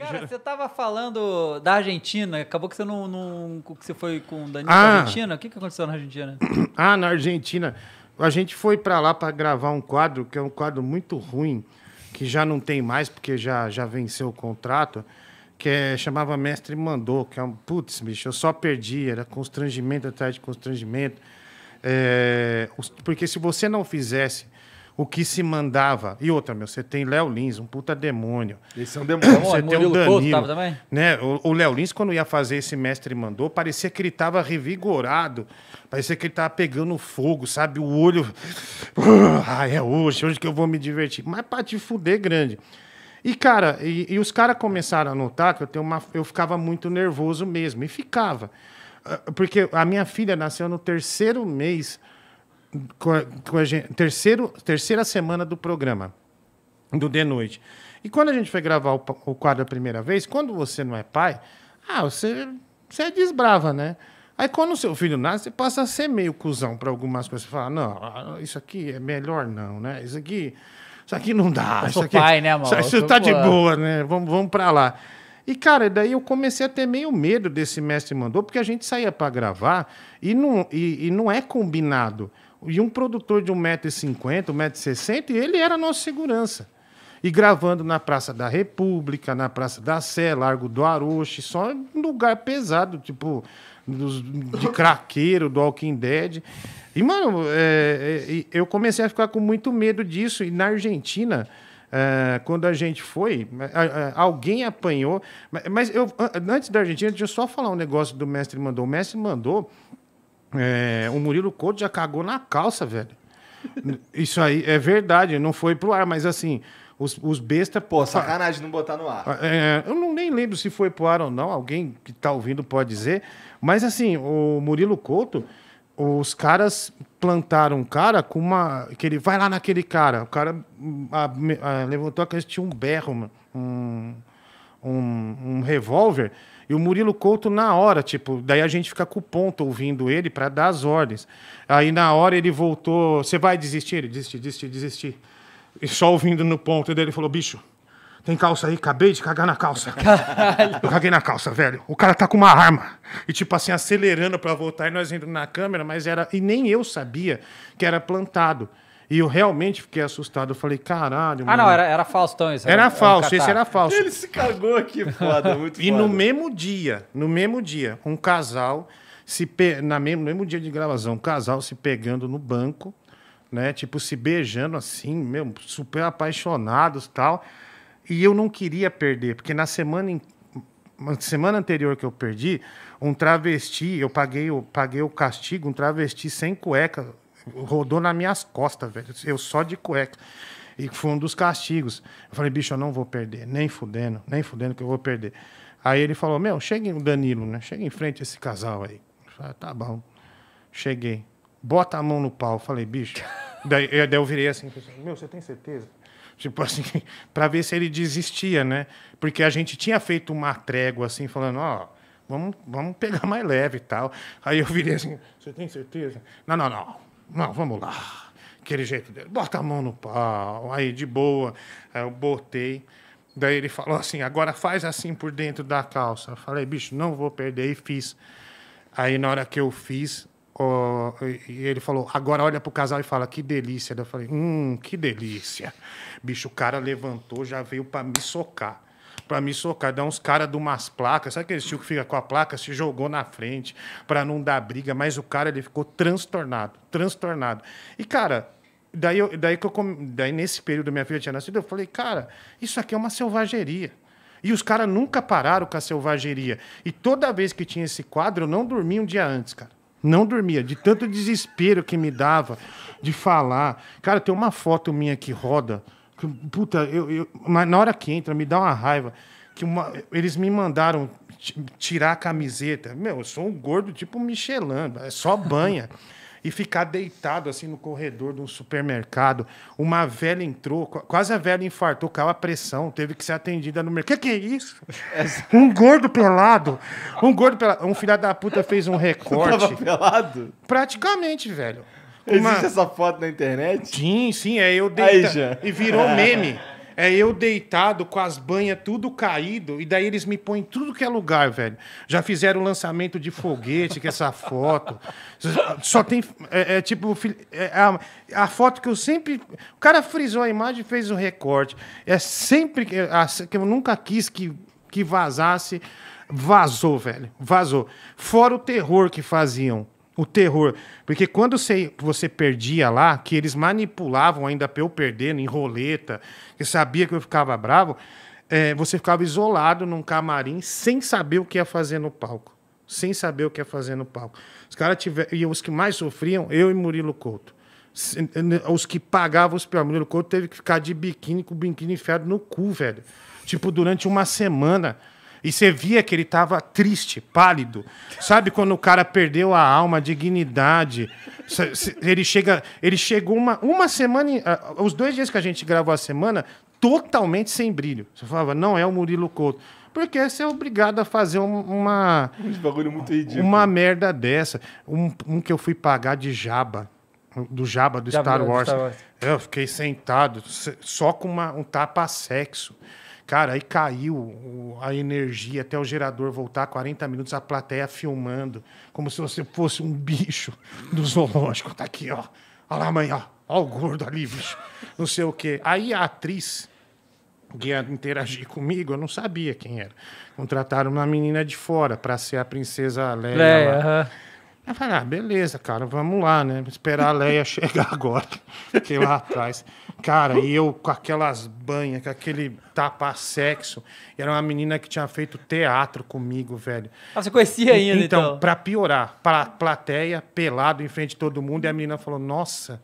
Cara, você tava falando da Argentina, acabou que você não. não que você foi com o Danilo ah. da Argentina. O que, que aconteceu na Argentina? Ah, na Argentina. A gente foi para lá para gravar um quadro, que é um quadro muito ruim, que já não tem mais, porque já, já venceu o contrato, que é, chamava Mestre Mandou, que é um. Putz, bicho, eu só perdi, era constrangimento atrás de constrangimento. É, porque se você não fizesse o que se mandava. E outra, meu, você tem Léo Lins, um puta demônio. Eles são é demônios. Você tem o Danilo. Também? Né? O Léo Lins, quando ia fazer esse mestre mandou, parecia que ele tava revigorado. Parecia que ele tava pegando fogo, sabe? O olho. Ah, é hoje, hoje que eu vou me divertir. Mas pra te fuder grande. E, cara, e, e os caras começaram a notar que eu, tenho uma, eu ficava muito nervoso mesmo. E ficava. Ah, porque a minha filha nasceu no terceiro mês com a, com a gente, terceiro, terceira semana do programa, do De Noite. E quando a gente foi gravar o, o quadro a primeira vez, quando você não é pai, ah, você, você é desbrava, né? Aí quando o seu filho nasce, você passa a ser meio cuzão para algumas coisas. Você fala, não, isso aqui é melhor não, né? Isso aqui, isso aqui não dá. Eu isso aqui, pai, né, amor? Isso, isso tá de boa, né? Vamos, vamos para lá. E, cara, daí eu comecei a ter meio medo desse mestre mandou, porque a gente saía para gravar e não, e, e não é combinado. E um produtor de 1,50m, 1,60m, ele era nossa segurança. E gravando na Praça da República, na Praça da Sé, Largo do Aroche, só em lugar pesado, tipo, dos, de craqueiro, do Walking Dead. E, mano, é, é eu comecei a ficar com muito medo disso. E na Argentina, é, quando a gente foi, é, é, alguém apanhou. Mas eu, antes da Argentina, deixa eu só falar um negócio do mestre mandou. O mestre mandou é, o Murilo Couto já cagou na calça, velho. Isso aí é verdade, não foi pro ar, mas assim, os, os besta. Pô, sacanagem não botar no ar. É, é, eu não nem lembro se foi pro ar ou não, alguém que tá ouvindo pode dizer. Mas assim, o Murilo Couto, os caras plantaram um cara com uma. que ele vai lá naquele cara. O cara hum, a, a, levantou a cabeça tinha um berro, mano. Um, um, um revólver e o Murilo Couto na hora, tipo, daí a gente fica com o ponto ouvindo ele para dar as ordens. Aí na hora ele voltou, você vai desistir? Ele desistir, desistir, desistir. E só ouvindo no ponto dele, ele falou, bicho, tem calça aí? Acabei de cagar na calça. Caralho. Eu caguei na calça, velho. O cara tá com uma arma. E, tipo assim, acelerando para voltar e nós indo na câmera, mas era. E nem eu sabia que era plantado. E eu realmente fiquei assustado. Eu falei, caralho, mano. Ah, não, era, era Faustão isso. Era, era falso, um esse era falso. Ele se cagou aqui, foda, muito E no mesmo dia, no mesmo dia, um casal, se pe... na mesmo, no mesmo dia de gravação, um casal se pegando no banco, né? Tipo, se beijando assim, meu, super apaixonados tal. E eu não queria perder, porque na semana uma semana anterior que eu perdi, um travesti, eu paguei, eu paguei o castigo, um travesti sem cueca rodou nas minhas costas, velho. Eu só de cueca. E foi um dos castigos. Eu falei, bicho, eu não vou perder, nem fudendo, nem fudendo que eu vou perder. Aí ele falou, meu, chega o Danilo, né? Chega em frente a esse casal aí. Eu falei, tá bom. Cheguei. Bota a mão no pau. Eu falei, bicho. daí, eu, daí eu virei assim, assim, meu, você tem certeza? Tipo assim, para ver se ele desistia, né? Porque a gente tinha feito uma trégua assim, falando, ó. Oh, vamos, vamos pegar mais leve e tal. Aí eu virei assim, você tem certeza? Não, não, não não, vamos lá. Aquele jeito dele. Bota a mão no pau. Aí, de boa. Aí eu botei. Daí ele falou assim: agora faz assim por dentro da calça. Eu falei, bicho, não vou perder. E fiz. Aí, na hora que eu fiz, e ele falou, agora olha pro casal e fala, que delícia. Eu falei, hum, que delícia. Bicho, o cara levantou, já veio para me socar para me socar. Dá uns caras de umas placas, sabe aquele tio que fica com a placa, se jogou na frente para não dar briga, mas o cara ele ficou transtornado, transtornado. E, cara, daí, eu, daí, que eu, daí nesse período minha filha tinha nascido, eu falei, cara, isso aqui é uma selvageria. E os caras nunca pararam com a selvageria. E toda vez que tinha esse quadro, eu não dormia um dia antes, cara. Não dormia, de tanto desespero que me dava de falar. Cara, tem uma foto minha que roda Puta, eu, eu, na hora que entra, me dá uma raiva. Que uma, eles me mandaram tirar a camiseta. Meu, eu sou um gordo tipo Michelin, é só banha. e ficar deitado assim no corredor de um supermercado. Uma velha entrou, quase a velha infartou, caiu a pressão, teve que ser atendida no mercado. Que que é isso? Um gordo pelado. Um gordo pelado. Um filho da puta fez um recorte. tava pelado? Praticamente, velho. Uma... Existe é? essa foto na internet? Sim, sim, é eu deitado. E virou meme. É eu deitado com as banhas tudo caído, e daí eles me põem tudo que é lugar, velho. Já fizeram lançamento de foguete com é essa foto. Só tem. É, é tipo. É, é a, a, foto que eu sempre. O cara frisou a imagem e fez um recorte. É sempre. que eu nunca quis que, que vazasse. Vazou, velho. Vazou. Fora o terror que faziam o terror. Porque quando você, você perdia lá, que eles manipulavam ainda pra eu perder em roleta, que sabia que eu ficava bravo, é, você ficava isolado num camarim sem saber o que ia fazer no palco. Sem saber o que ia fazer no palco. Os caras tiveram. E os que mais sofriam, eu e Murilo Couto. Os que pagavam os piores. Murilo Couto teve que ficar de biquíni com o biquíni enfiado no cu, velho. Tipo, durante uma semana. E você via que ele tava triste, pálido. Sabe quando o cara perdeu a alma, a dignidade? Ele chega, ele chegou uma, uma semana, os dois dias que a gente gravou a semana, totalmente sem brilho. Você falava, não é o Murilo Couto. Porque você é obrigado a fazer uma. Um bagulho muito ridículo. Uma merda dessa. Um, um que eu fui pagar de jaba. Do jaba do Star, Wars. Star Wars. Eu fiquei sentado, só com uma, um tapa-sexo. Cara, aí caiu a energia até o gerador voltar 40 minutos, a plateia filmando, como se você fosse um bicho do zoológico. Tá aqui, ó. Olha lá, mãe, ó. Olha o gordo ali, bicho. Não sei o quê. Aí a atriz que ia interagir comigo, eu não sabia quem era. Contrataram uma menina de fora para ser a princesa Leia. Leia eu falei, ah, beleza, cara, vamos lá, né? Esperar a Leia chegar agora, que lá atrás. Cara, e eu com aquelas banhas, com aquele tapa-sexo. Era uma menina que tinha feito teatro comigo, velho. Ah, você conhecia ainda, então? Então, pra piorar, pra plateia, pelado em frente de todo mundo, e a menina falou, nossa,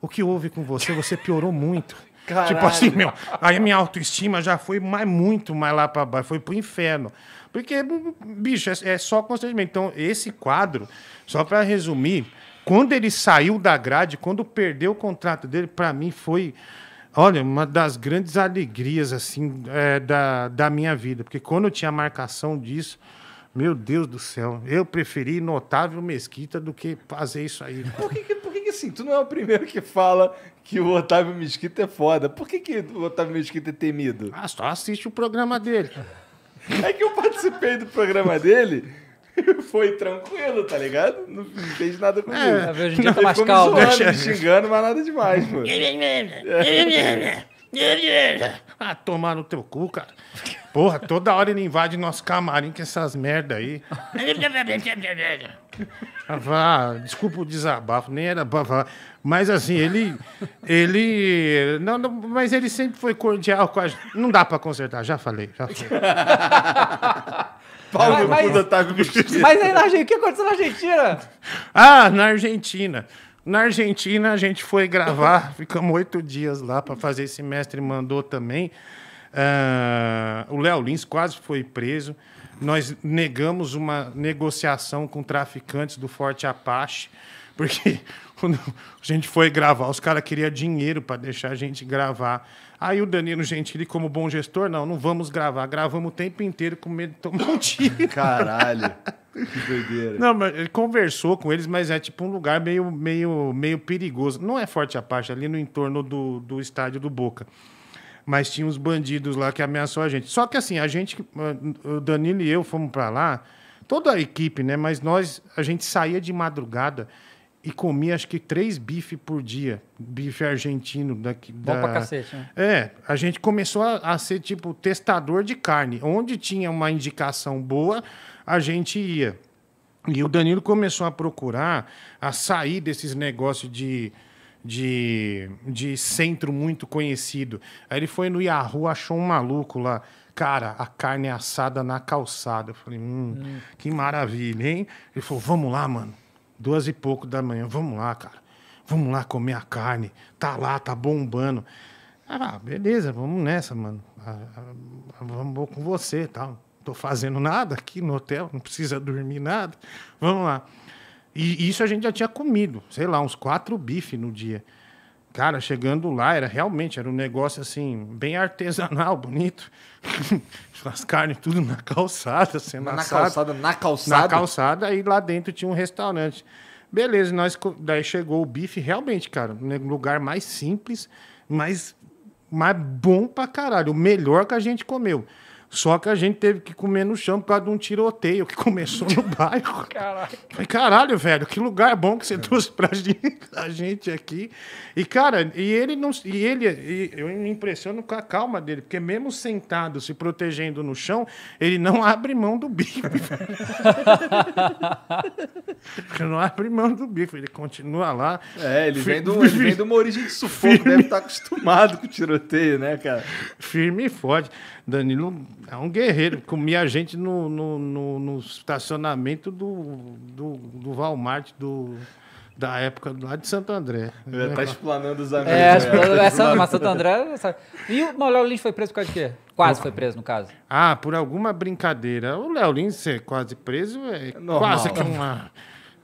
o que houve com você? Você piorou muito. Caralho. Tipo assim, meu, aí a minha autoestima já foi mais, muito mais lá pra baixo, foi pro inferno. Porque, bicho, é, é só constrangimento. Então, esse quadro, só para resumir, quando ele saiu da grade, quando perdeu o contrato dele, para mim foi, olha, uma das grandes alegrias assim é, da, da minha vida, porque quando eu tinha marcação disso, meu Deus do céu, eu preferi notável Mesquita do que fazer isso aí. Por que, por que assim, tu não é o primeiro que fala que o Otávio Mesquita é foda? Por que, que o Otávio Mesquita é temido? Ah, só assiste o programa dele. É que eu participei do programa dele. Foi tranquilo, tá ligado? Não fez nada comigo. É, hoje em dia tá mais calmo. Me, zoando, me xingando, mas nada demais, mano. Ah, tomar no teu cu, cara. Porra, toda hora ele invade nosso camarim com essas merda aí. Ah, desculpa o desabafo, nem era pra Mas assim, ele. Ele. Não, não, mas ele sempre foi cordial com a gente. Não dá pra consertar, já falei, já falei. Paulo mas, mas, mas aí na Argentina, o que aconteceu na Argentina? Ah, na Argentina. Na Argentina, a gente foi gravar, ficamos oito dias lá para fazer esse mestre mandou também. Uh, o Léo Lins quase foi preso. Nós negamos uma negociação com traficantes do Forte Apache, porque quando a gente foi gravar, os caras queriam dinheiro para deixar a gente gravar. Aí o Danilo Gentili, como bom gestor, não, não vamos gravar. Gravamos o tempo inteiro com medo de tomar um tiro. Caralho. Que doideira. Não, mas ele conversou com eles, mas é tipo um lugar meio, meio, meio perigoso. Não é forte a parte, ali no entorno do, do estádio do Boca. Mas tinha uns bandidos lá que ameaçou a gente. Só que assim, a gente, o Danilo e eu fomos para lá, toda a equipe, né? Mas nós, a gente saía de madrugada e comia acho que três bife por dia, bife argentino daqui Bom da... pra cacete, né? É, a gente começou a, a, ser tipo testador de carne, onde tinha uma indicação boa, a gente ia. E o Danilo começou a procurar a sair desses negócios de de, de centro muito conhecido. Aí ele foi no Yahoo, achou um maluco lá. Cara, a carne é assada na calçada. Eu falei, hum, hum. que maravilha, hein? Ele falou, vamos lá, mano duas e pouco da manhã. Vamos lá, cara. Vamos lá comer a carne. Tá lá, tá bombando. Ah, beleza, vamos nessa, mano. Ah, ah, vamos com você tal. Tá? Tô fazendo nada aqui no hotel, não precisa dormir nada. Vamos lá. E isso a gente já tinha comido, sei lá, uns quatro bifes no dia. Cara, chegando lá, era realmente era um negócio assim, bem artesanal, bonito. As carnes tudo na calçada, sendo na assado. calçada, na calçada. Na calçada, e lá dentro tinha um restaurante. Beleza, nós daí chegou o bife, realmente, cara, né, um lugar mais simples, mas mais bom pra caralho, o melhor que a gente comeu. Só que a gente teve que comer no chão por causa de um tiroteio que começou no bairro. Caralho. Falei, caralho, velho, que lugar bom que você é. trouxe pra gente, a gente aqui. E, cara, e ele não. E ele. E eu me impressiono com a calma dele, porque mesmo sentado, se protegendo no chão, ele não abre mão do bico. ele não abre mão do bico, ele continua lá. É, ele, firme, vem, do, ele vem de uma origem de sufoco, firme, deve estar tá acostumado com o tiroteio, né, cara? Firme e forte. Danilo é um guerreiro. Comia gente no, no, no, no estacionamento do, do, do Walmart, do, da época lá de Santo André. está é, tá explanando os amigos. É, é mas Santo André. E o Léo Lins foi preso por causa de quê? Quase foi preso, no caso. Ah, por alguma brincadeira. O Léo Lins ser quase preso é Normal. quase que uma.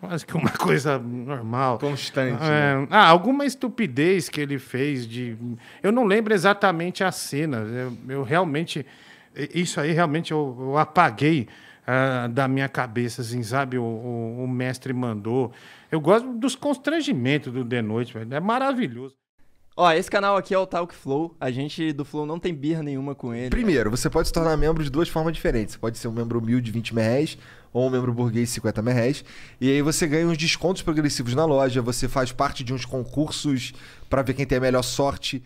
Quase que uma coisa normal. Constante. É, né? Ah, alguma estupidez que ele fez de. Eu não lembro exatamente a cena. Eu, eu realmente. Isso aí realmente eu, eu apaguei ah, da minha cabeça, assim, sabe? O, o, o, mestre mandou. Eu gosto dos constrangimentos do The Noite, velho. É maravilhoso. Ó, esse canal aqui é o Talk Flow. A gente do Flow não tem birra nenhuma com ele. Primeiro, você pode se tornar membro de duas formas diferentes. Você pode ser um membro humilde, 20 mil reais, ou um membro burguês, 50 mil reais. E aí você ganha uns descontos progressivos na loja, você faz parte de uns concursos para ver quem tem a melhor sorte.